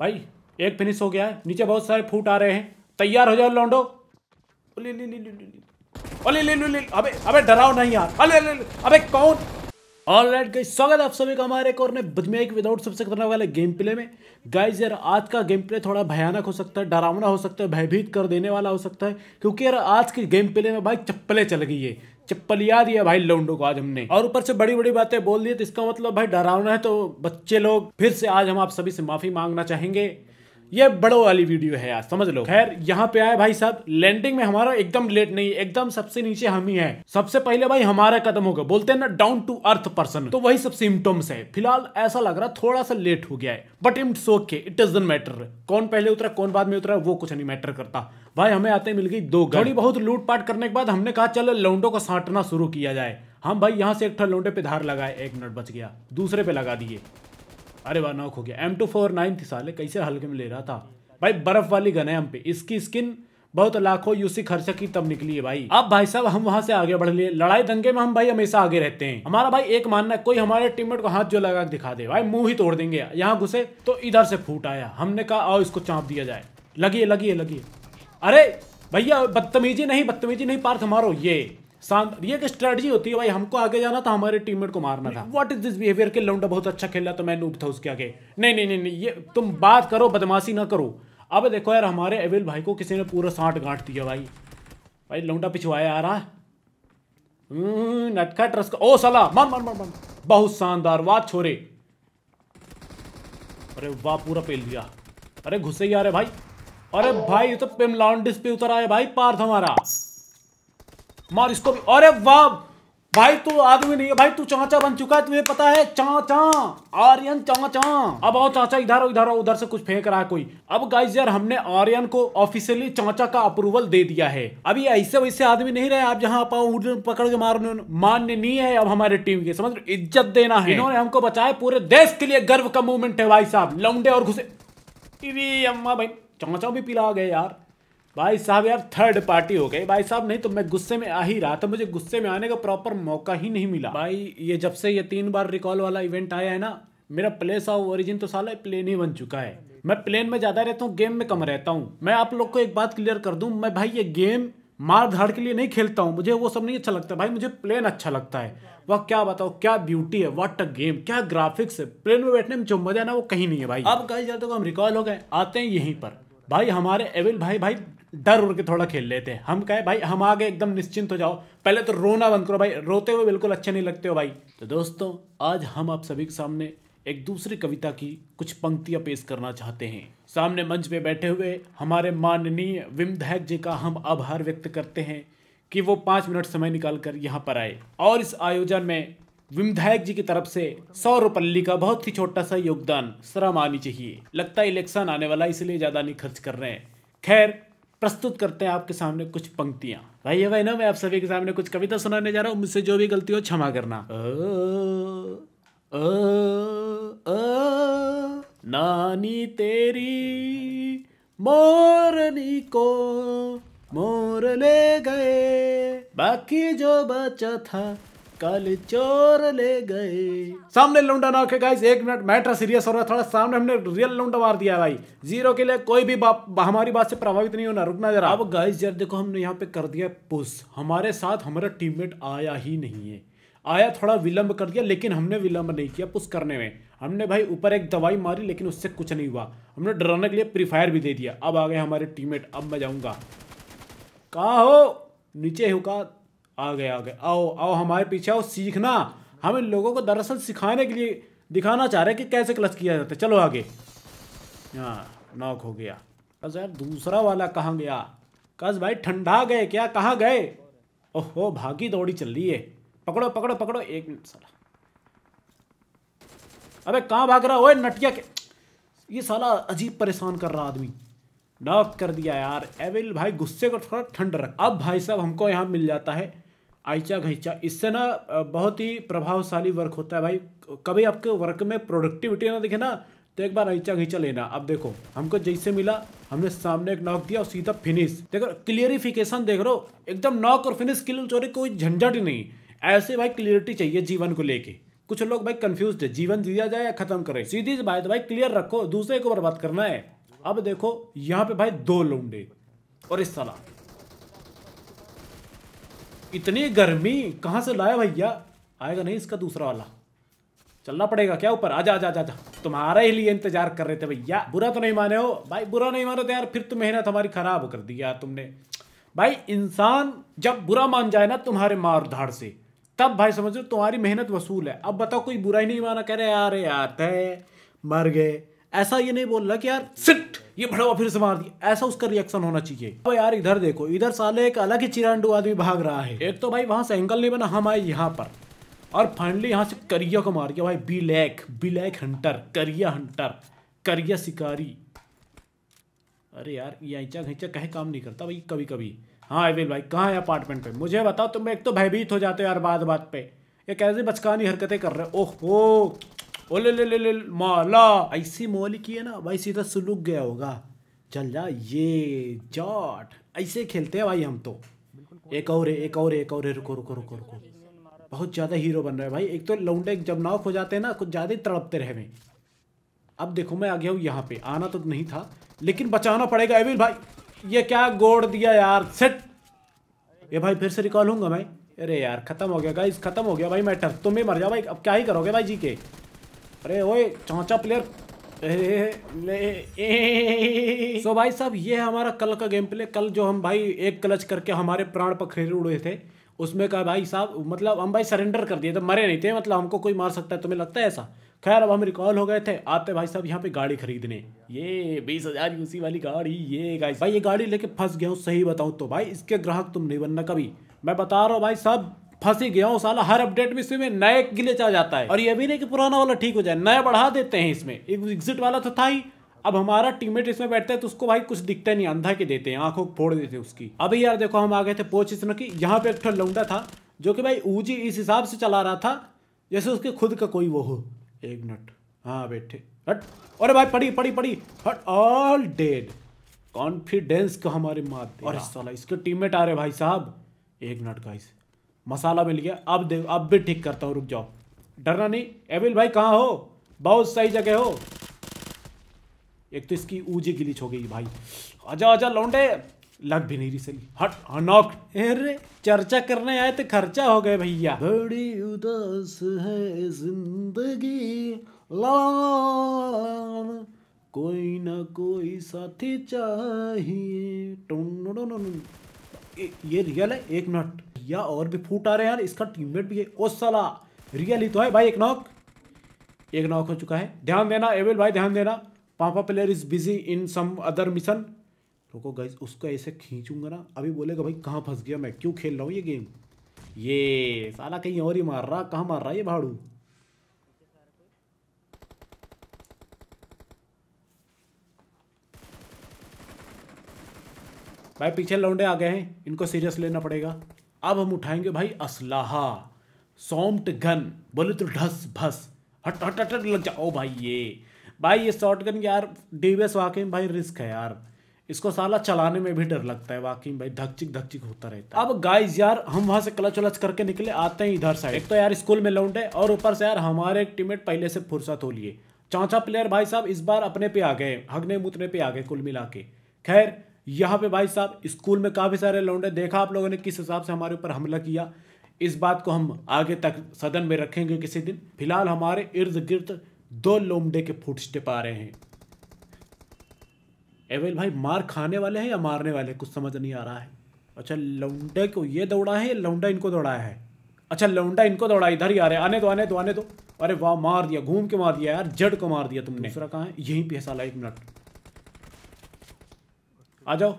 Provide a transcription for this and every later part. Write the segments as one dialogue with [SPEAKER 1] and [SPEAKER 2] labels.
[SPEAKER 1] भाई एक फिनिश हो गया है नीचे बहुत सारे फूट आ रहे हैं तैयार हो जाओ लौंडो अबे अबे डराओ नहीं यार अरे अबे कौन ऑल राइट गाइज स्वागत आप सभी का हमारे एक और बजमे एक विदाउट सबसे खतरनाक वाले गेम प्ले में गाइज यार आज का गेम प्ले थोड़ा भयानक हो सकता है डरावना हो सकता है भयभीत कर देने वाला हो सकता है क्योंकि यार आज के गेम प्ले में भाई चप्पलें चल गई है चप्पल याद है भाई लौंडो को आज हमने और ऊपर से बड़ी बड़ी बातें बोल दी तो इसका मतलब भाई डरावना है तो बच्चे लोग फिर से आज हम आप सभी से माफी मांगना चाहेंगे ये बड़ो वाली वीडियो है यार समझ लो खैर यहाँ पे आए भाई साहब लैंडिंग में हमारा एकदम लेट नहीं एकदम सबसे नीचे हम ही है सबसे पहले भाई हमारा कदम होगा बोलते हैं ना डाउन टू अर्थ पर्सन तो वही सब सिम्टम्स है फिलहाल ऐसा लग रहा थोड़ा सा लेट हो गया है बट इम ओके इट डजेंट मैटर कौन पहले उतरा कौन बाद में उतरा वो कुछ नहीं मैटर करता भाई हमें आते मिल गई दो घड़ी बहुत लूटपाट करने के बाद हमने कहा चलो लौंडो को सांटना शुरू किया जाए हम भाई यहाँ से एक लौंडे पे धार लगाए एक मिनट बच गया दूसरे पे लगा दिए अरे वाह नॉक हो गया एम टू फोर नाइन थी साले कैसे हल्के में ले रहा था भाई बर्फ वाली गन है हम पे इसकी स्किन बहुत लाखों यूसी खर्च की तब निकली है भाई अब भाई साहब हम वहां से आगे बढ़ लिए लड़ाई दंगे में हम भाई हमेशा आगे रहते हैं हमारा भाई एक मानना कोई हमारे टीममेट को हाथ जो लगा दिखा दे भाई मुंह ही तोड़ देंगे यहाँ घुसे तो इधर से फूट आया हमने कहा आओ इसको चाप दिया जाए लगी लगी लगी अरे भैया बदतमीजी नहीं बदतमीजी नहीं पार्थ मारो ये ये एक स्ट्रेटजी होती है भाई हमको आगे जाना था हमारे टीममेट को मारना था व्हाट इज दिस बिहेवियर के लौंडा बहुत अच्छा खेल रहा तो मैं नूब था उसके आगे नहीं नहीं नहीं नहीं ये तुम बात करो बदमाशी ना करो अब देखो यार हमारे एविल भाई को किसी ने पूरा साठ गांठ दिया भाई भाई लौंडा पिछवाया आ रहा हम्म, नटखट रस ओ सला मर मर मर मर बहुत शानदार वाह छोरे अरे वाह पूरा पेल दिया अरे घुसे ही आ रहे भाई अरे भाई ये तो पिम पिमलाउंडिस पे उतर आए भाई पार्थ हमारा मार इसको भी अरे वाह भाई तू आदमी नहीं है भाई तू चाचा बन चुका है तुम्हें पता है चाचा आर्यन चाचा अब आओ चाचा इधर हो इधर हो उधर से कुछ फेंक रहा है कोई अब गाइस यार हमने आर्यन को ऑफिशियली चाचा का अप्रूवल दे दिया है अभी ऐसे वैसे आदमी नहीं रहे आप जहाँ पाओ पकड़ के मारने मान्य नहीं है अब हमारे टीम के समझ इज्जत देना है इन्होंने हमको बचाया पूरे देश के लिए गर्व का मूवमेंट है भाई साहब लौंडे और घुसे अम्मा भाई चाचा भी पिला गए यार भाई साहब यार थर्ड पार्टी हो गई भाई साहब नहीं तो मैं गुस्से में आ ही रहा था मुझे गुस्से में आने का प्रॉपर मौका ही नहीं मिला भाई ये जब से ये तीन बार रिकॉल वाला इवेंट आया है ना मेरा प्लेस ऑफ ओरिजिन तो साला प्लेन ही बन चुका है मैं प्लेन में ज़्यादा रहता हूँ गेम में कम रहता हूँ मैं आप लोग को एक बात क्लियर कर दूँ मैं भाई ये गेम मार धाड़ के लिए नहीं खेलता हूँ मुझे वो सब नहीं अच्छा लगता भाई मुझे प्लेन अच्छा लगता है वह क्या बताओ क्या ब्यूटी है वाट अ गेम क्या ग्राफिक्स है प्लेन में बैठने में जो मजा है ना वो कहीं नहीं है भाई अब कहीं जाते तो हम रिकॉल हो गए आते हैं यहीं पर भाई हमारे एविल भाई भाई डर उड़ के थोड़ा खेल लेते हैं हम कहे भाई हम आगे एकदम निश्चिंत हो जाओ पहले तो रोना बंद करो भाई रोते हुए बिल्कुल अच्छे नहीं लगते हो भाई तो दोस्तों आज हम आप सभी के सामने एक दूसरी कविता की कुछ पंक्तियां पेश करना चाहते हैं सामने मंच पे बैठे हुए हमारे माननीय विमधैक जी का हम आभार व्यक्त करते हैं कि वो पाँच मिनट समय निकाल कर यहाँ पर आए और इस आयोजन में विधायक जी की तरफ से सौ रुपल्ली का बहुत ही छोटा सा योगदान श्रम आनी चाहिए लगता है इलेक्शन आने वाला इसलिए ज़्यादा नहीं खर्च कर रहे हैं खैर प्रस्तुत करते हैं आपके सामने कुछ पंक्तियां भाई है भाई ना मैं आप सभी के सामने कुछ कविता सुनाने जा रहा हूँ मुझसे जो भी गलती हो क्षमा करना आ, आ, आ, नानी तेरी मोरनी को मोर ले गए बाकी जो बचा था कल चोर ले गए सामने लुंडा ना के गाइस एक मिनट मैटर सीरियस हो रहा है थोड़ा सामने हमने रियल लुंडा मार दिया भाई जीरो के लिए कोई भी बा, हमारी बात से प्रभावित नहीं होना रुकना जरा अब गाइस यार देखो हमने यहाँ पे कर दिया पुस हमारे साथ हमारा टीममेट आया ही नहीं है आया थोड़ा विलंब कर दिया लेकिन हमने विलंब नहीं किया पुश करने में हमने भाई ऊपर एक दवाई मारी लेकिन उससे कुछ नहीं हुआ हमने डराने के लिए प्री फायर भी दे दिया अब आ गए हमारे टीम अब मैं जाऊँगा कहा हो नीचे हो का आ गए आ गए आओ आओ हमारे पीछे आओ सीखना हम इन लोगों को दरअसल सिखाने के लिए दिखाना चाह रहे हैं कि कैसे क्लच किया जाता है चलो आगे हाँ नॉक हो गया बस यार दूसरा वाला कहाँ गया कस भाई ठंडा गए क्या कहाँ गए ओहो भागी दौड़ी चल रही है पकड़ो पकड़ो पकड़ो एक मिनट साला अबे कहाँ भाग रहा ओए नटिया के ये साला अजीब परेशान कर रहा आदमी नॉक कर दिया यार एविल भाई गुस्से को थोड़ा ठंड रख अब भाई साहब हमको यहाँ मिल जाता है आइचा घींचा इससे ना बहुत ही प्रभावशाली वर्क होता है भाई कभी आपके वर्क में प्रोडक्टिविटी ना दिखे ना तो एक बार आइचा घींचा लेना अब देखो हमको जैसे मिला हमने सामने एक नॉक दिया और सीधा फिनिश देखो क्लियरिफिकेशन देख रो एकदम नॉक और फिनिश किल चोरी कोई झंझट ही नहीं ऐसे भाई क्लियरिटी चाहिए जीवन को लेके कुछ लोग भाई कंफ्यूज है जीवन दिया जाए या खत्म करे सीधी बात भाई क्लियर रखो दूसरे को बर्बाद करना है अब देखो यहाँ पे भाई दो लूडे और इस तरह इतनी गर्मी कहाँ से लाया भैया आएगा नहीं इसका दूसरा वाला चलना पड़ेगा क्या ऊपर आजा आजा आजा तुम्हारे ही लिए इंतजार कर रहे थे भैया बुरा तो नहीं माने हो भाई बुरा नहीं मानो तो यार फिर तो मेहनत हमारी खराब कर दी यार तुमने भाई इंसान जब बुरा मान जाए ना तुम्हारे मार धाड़ से तब भाई समझ लो तुम्हारी मेहनत वसूल है अब बताओ कोई बुरा ही नहीं माना कह रहे यार यार थे मर गए ऐसा ये नहीं बोल रहा कि यार सिट ये भड़वा फिर से मार दिया ऐसा उसका रिएक्शन होना चाहिए अब यार इधर देखो इधर साले एक अलग ही चिरांडू आदमी भाग रहा है एक तो भाई वहां से एंगल नहीं बना हम आए यहाँ पर और फाइनली यहाँ से करिया को मार दिया भाई बिलैक बिलैक हंटर करिया हंटर करिया शिकारी अरे यार ये घंचा कहे काम नहीं करता भाई कभी कभी हाँ अविल भाई कहाँ है अपार्टमेंट पे मुझे बताओ तुम एक तो भयभीत हो जाते हो यार बात बात पे ये कैसे बचकानी हरकतें कर रहे हो ओह हो ओले ले ले ले माला ऐसी मोली की है ना भाई सीधा सुलुक गया होगा चल जा ये जाट ऐसे खेलते हैं भाई हम तो एक और एक और एक और रुको रुको रुको रुको बहुत ज़्यादा हीरो बन रहा है भाई एक तो लौंडे जब नाव हो जाते हैं ना कुछ ज़्यादा ही तड़पते रहे में अब देखो मैं आ गया हूँ यहाँ पे आना तो नहीं था लेकिन बचाना पड़ेगा अभी भाई ये क्या गोड़ दिया यार सेट ये भाई फिर से रिकॉल हूँ मैं अरे यार खत्म हो गया गाइस खत्म हो गया भाई मैटर तुम्हें तो मर जाओ भाई अब क्या ही करोगे भाई जी के अरे ओए चाचा प्लेयर सो भाई साहब ये है हमारा कल का गेम प्ले कल जो हम भाई एक क्लच करके हमारे प्राण पखेरे उड़े थे उसमें कहा भाई साहब मतलब हम भाई सरेंडर कर दिए थे मरे नहीं थे मतलब हमको कोई मार सकता है तुम्हें लगता है ऐसा खैर अब हम रिकॉल हो गए थे आते भाई साहब यहाँ पे गाड़ी खरीदने ये बीस हज़ार यूसी वाली गाड़ी ये गाड़ी भाई ये गाड़ी लेके फंस गया हूँ सही बताऊँ तो भाई इसके ग्राहक तुम नहीं बनना कभी मैं बता रहा हूँ भाई साहब फंस ही गया हूँ साला हर अपडेट में इसमें नए गिलेच आ जाता है और ये भी नहीं कि पुराना वाला ठीक हो जाए नया बढ़ा देते हैं इसमें एक एग्जिट वाला तो था ही अब हमारा टीममेट इसमें बैठता है तो उसको भाई कुछ दिखता नहीं अंधा के देते हैं आंखों फोड़ देते हैं उसकी अभी यार देखो हम आ गए थे पोच इसमें की यहाँ पे एक लौंडा था जो कि भाई ऊजी इस हिसाब से चला रहा था जैसे उसके खुद का कोई वो हो एक मिनट हाँ बैठे हट अरे भाई पड़ी पड़ी पड़ी हट ऑल डेड कॉन्फिडेंस का हमारे मात और इसके टीम आ रहे भाई साहब एक मिनट का इसे मसाला मिल गया अब देख अब भी ठीक करता हूँ रुक जाओ डरना नहीं एविल भाई कहाँ हो बहुत सही जगह हो एक तो इसकी ऊँची गिलीच हो गई भाई आजा आजा लौंडे लग भी नहीं रही हट अनॉक हाँ, अरे चर्चा करने आए तो खर्चा हो गए भैया बड़ी उदास है जिंदगी लान कोई ना कोई साथी चाहिए ये रियल है एक मिनट भैया और भी फूट आ रहे हैं यार इसका टीममेट भी है ओ साला रियली तो है भाई एक नॉक एक नॉक हो चुका है ध्यान देना एविल भाई ध्यान देना पापा player is busy in some other mission रुको गाइज उसको ऐसे खींचूंगा ना अभी बोलेगा भाई कहाँ फंस गया मैं क्यों खेल रहा हूँ ये गेम ये साला कहीं और ही मार रहा कहाँ मार रहा ये भाड़ू भाई पीछे लौंडे आ गए हैं इनको सीरियस लेना पड़ेगा अब हम उठाएंगे भाई असलाहा सॉम्ट गन बोले तो ढस भस हट हट हट लग जाओ भाई ये भाई ये शॉर्ट गन यार डीबीएस वाकई में भाई रिस्क है यार इसको साला चलाने में भी डर लगता है वाकई भाई धक्चिक धक्चिक होता रहता है अब गाइस यार हम वहां से क्लच वलच करके निकले आते हैं इधर साइड एक तो यार स्कूल में लौंड और ऊपर से यार हमारे एक टीममेट पहले से फुर्सत हो लिए चौथा प्लेयर भाई साहब इस बार अपने पे आ गए हगने मुतने पे आ गए कुल मिला खैर यहाँ पे भाई साहब स्कूल में काफ़ी सारे लौंडे देखा आप लोगों ने किस हिसाब से हमारे ऊपर हमला किया इस बात को हम आगे तक सदन में रखेंगे किसी दिन फिलहाल हमारे इर्द गिर्द दो लोमडे के फुट स्टेप आ रहे हैं एवेल भाई मार खाने वाले हैं या मारने वाले कुछ समझ नहीं आ रहा है अच्छा लौंडे को ये दौड़ा है या लौंडा इनको दौड़ाया है अच्छा लौंडा इनको दौड़ा इधर ही आ रहे आने दो आने दो आने दो अरे वाह मार दिया घूम के मार दिया यार जड़ को मार दिया तुमने दूसरा कहा है यहीं पे साला एक मिनट आ जाओ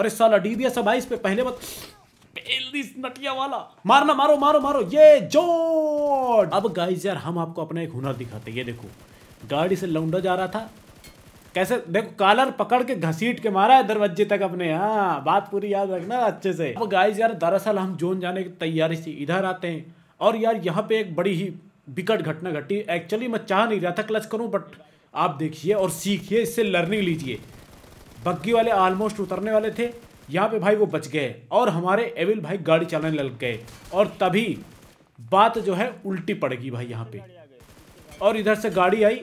[SPEAKER 1] अरे साला डीबीएस है भाई इस पे पहले मत नटिया वाला मारना मारो मारो मारो ये जोड़ अब गाइस यार हम आपको अपना एक हुनर दिखाते ये देखो गाड़ी से लौंडा जा रहा था कैसे देखो कालर पकड़ के घसीट के मारा है दरवाजे तक अपने हाँ बात पूरी याद रखना अच्छे से अब गाइस यार दरअसल हम जोन जाने की तैयारी से इधर आते हैं और यार यहाँ पे एक बड़ी ही विकट घटना घटी एक्चुअली मैं चाह नहीं रहा था क्लच करूँ बट आप देखिए और सीखिए इससे लर्निंग लीजिए बग्गी वाले ऑलमोस्ट उतरने वाले थे यहाँ पे भाई वो बच गए और हमारे एविल भाई गाड़ी चलाने लग गए और तभी बात जो है उल्टी पड़ेगी भाई यहाँ पे और इधर से गाड़ी आई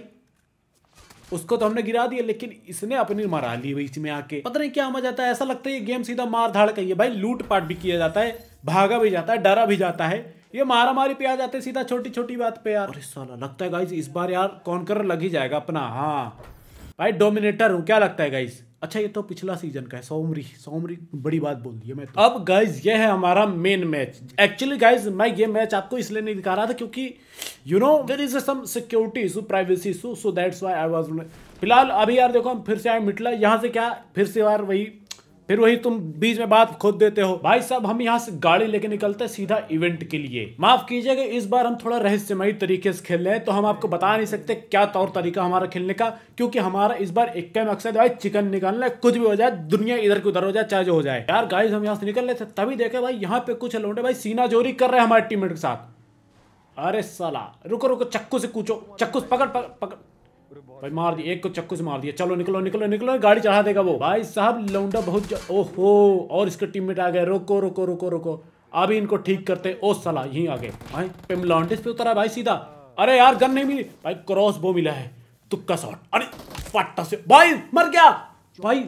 [SPEAKER 1] उसको तो हमने गिरा दिया लेकिन इसने अपनी मरा ली भाई इसमें आके पता नहीं क्या मजा आता है ऐसा लगता है ये गेम सीधा मार धाड़ का ही है भाई लूट पाट भी किया जाता है भागा भी जाता है डरा भी जाता है ये मारा मारी पे आ जाते सीधा छोटी छोटी बात पे यार अरे साला लगता है गाइस इस बार यार कौन कर लग ही जाएगा अपना हाँ भाई डोमिनेटर हूँ क्या लगता है गाइस अच्छा ये तो पिछला सीजन का है सोमरी सोमरी बड़ी बात बोल दी है मैं तो। अब गाइज ये है हमारा मेन मैच एक्चुअली गाइज मैं ये मैच आपको इसलिए नहीं दिखा रहा था क्योंकि you know there is some security issue privacy issue so that's why I was फिलहाल अभी यार देखो हम फिर से आए मिटला यहाँ से क्या फिर से यार वही फिर वही तुम बीच में बात खोद देते हो भाई साहब हम यहाँ से गाड़ी लेके निकलते हैं सीधा इवेंट के लिए माफ कीजिएगा इस बार हम थोड़ा रहस्यमयी तरीके से खेल रहे हैं तो हम आपको बता नहीं सकते क्या तौर तरीका हमारा खेलने का क्योंकि हमारा इस बार एक मकसद भाई चिकन निकालना है कुछ भी हो जाए दुनिया इधर की उधर हो जाए चाहे जो हो जाए यार गाड़ी हम यहाँ से निकल रहे थे तभी देखे भाई यहाँ पे कुछ लोटे भाई सीना जोरी कर रहे हैं हमारे टीम के साथ अरे सला रुको रुको चक्कू से कूचो चक्कू पकड़ पकड़ भाई मार दिया एक को चक्कू से मार दिया चलो निकलो निकलो निकलो गाड़ी चढ़ा देगा वो भाई साहब लौंडा बहुत ओहो और इसके टीममेट आ गए रोको रोको रोको रोको अभी इनको ठीक करते ओ सला यही आ गए भाई पिम पेमलॉन्टिस पे उतरा भाई सीधा हाँ। अरे यार गन नहीं मिली भाई क्रॉस बो मिला है तुक्का शॉट अरे फटा से भाई मर गया भाई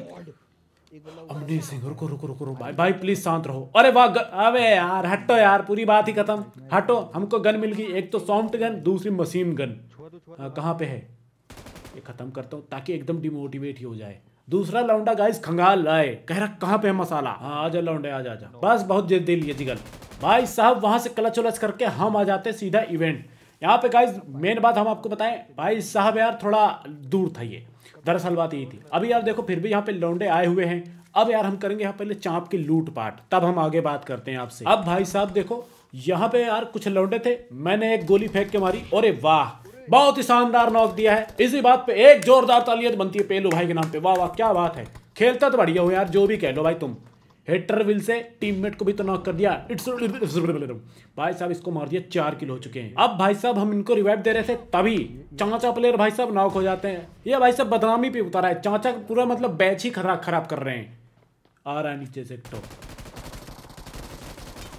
[SPEAKER 1] अमनी सिंह रुको रुको रुको रुको भाई भाई प्लीज शांत रहो अरे वाह अबे यार हटो यार पूरी बात ही खत्म हटो हमको गन मिल गई एक तो सॉफ्ट गन दूसरी मशीन गन तो हाँ, कहाँ पे है ये ख़त्म करता हूँ ताकि एकदम डिमोटिवेट ही हो जाए दूसरा लौंडा गाइस खंगाल लाए कह रहा कहाँ पे है मसाला हाँ आ जा लौंडे आजा जा। बस बहुत जेद दे लिए जिगल भाई साहब वहाँ से क्लच उलच करके हम आ जाते सीधा इवेंट यहाँ पे गाइस मेन बात हम आपको बताएं भाई साहब यार थोड़ा दूर था ये दरअसल बात यही थी अभी यार देखो फिर भी यहाँ पे लौंडे आए हुए हैं अब यार हम करेंगे यहाँ पहले चाँप की लूट पाट तब हम आगे बात करते हैं आपसे अब भाई साहब देखो यहाँ पे यार कुछ लौंडे थे मैंने एक गोली फेंक के मारी और वाह बहुत ही शानदार नॉक दिया है इसी बात पे एक जोरदार तालियत बनती है पेलू भाई के नाम पे वाह वाह क्या बात है खेलता तो बढ़िया हो यार जो भी कह लो भाई तुम हेटर विल से टीममेट को भी तो नॉक कर दिया इट्स भाई साहब इसको मार दिया चार किलो हो चुके हैं अब भाई साहब हम इनको रिवाइव दे रहे थे तभी चाचा प्लेयर भाई साहब नॉक हो जाते हैं ये भाई साहब बदनामी पे उतारा है चाचा पूरा मतलब बैच ही खराब खराब कर रहे हैं आ रहा है नीचे से टॉप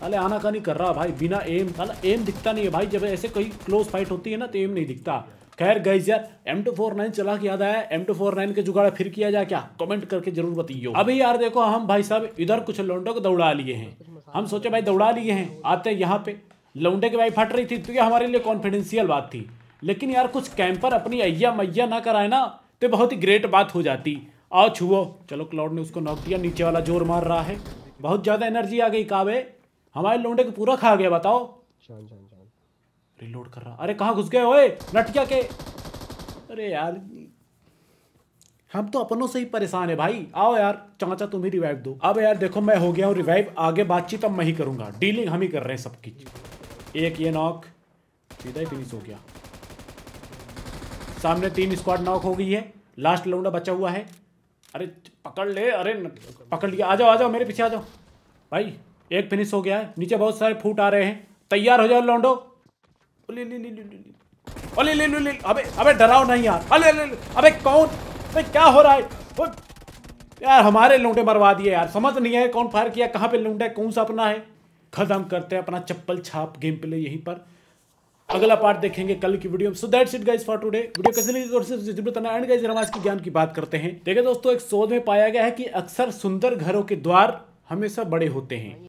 [SPEAKER 1] अरे आनाकानी कर रहा भाई बिना एम अला एम दिखता नहीं है भाई जब ऐसे कोई क्लोज फाइट होती है ना तो एम नहीं दिखता खैर गाइज यार एम टू फोर नाइन चला के याद आया एम टू फोर नाइन के जुगाड़ फिर किया जाए क्या कमेंट करके जरूर बताइए अभी यार देखो हम भाई साहब इधर कुछ लौंडों को दौड़ा लिए हैं हम सोचे भाई दौड़ा लिए हैं आते हैं यहाँ पे लौंडे की भाई फट रही थी तो ये हमारे लिए कॉन्फिडेंशियल बात थी लेकिन यार कुछ कैंपर अपनी अय्या मैया ना कराए ना तो बहुत ही ग्रेट बात हो जाती आओ छुओ चलो क्लाउड ने उसको नौक दिया नीचे वाला जोर मार रहा है बहुत ज़्यादा एनर्जी आ गई कावे हमारे लोंडे को पूरा खा गया बताओ जान जान जान रिलोड कर रहा अरे कहाँ घुस गए ओए नटकिया के अरे यार हम तो अपनों से ही परेशान है भाई आओ यार चाचा तुम ही रिवाइव दो अब यार देखो मैं हो गया हूँ रिवाइव आगे बातचीत अब मैं ही करूँगा डीलिंग हम ही कर रहे हैं सबकी एक ये नॉक सीधा ही फिनिश हो गया सामने तीन स्क्वाड नॉक हो गई है लास्ट लौंडा बचा हुआ है अरे पकड़ ले अरे पकड़ लिया आ जाओ आ जाओ मेरे पीछे आ जाओ भाई एक फिनिश हो गया है नीचे बहुत सारे फूट आ रहे हैं तैयार हो जाओ लौंडो अले ले ले ले अबे अबे डराओ नहीं यार अले ले अबे कौन अबे क्या हो रहा है वो यार हमारे लूटे मरवा दिए यार समझ नहीं है कौन फायर किया कहाँ पे लूटा है कौन सा अपना है खत्म करते हैं अपना चप्पल छाप गेम प्ले यहीं पर अगला पार्ट देखेंगे कल की video so that's it guys for today video कैसे लगी और सिर्फ जितने ना एंड गाइस रमाज की ज्ञान की बात करते हैं देखिए दोस्तों एक शोध में पाया गया है कि अक्सर सुंदर घरों के द्वार हमेशा बड़े होते हैं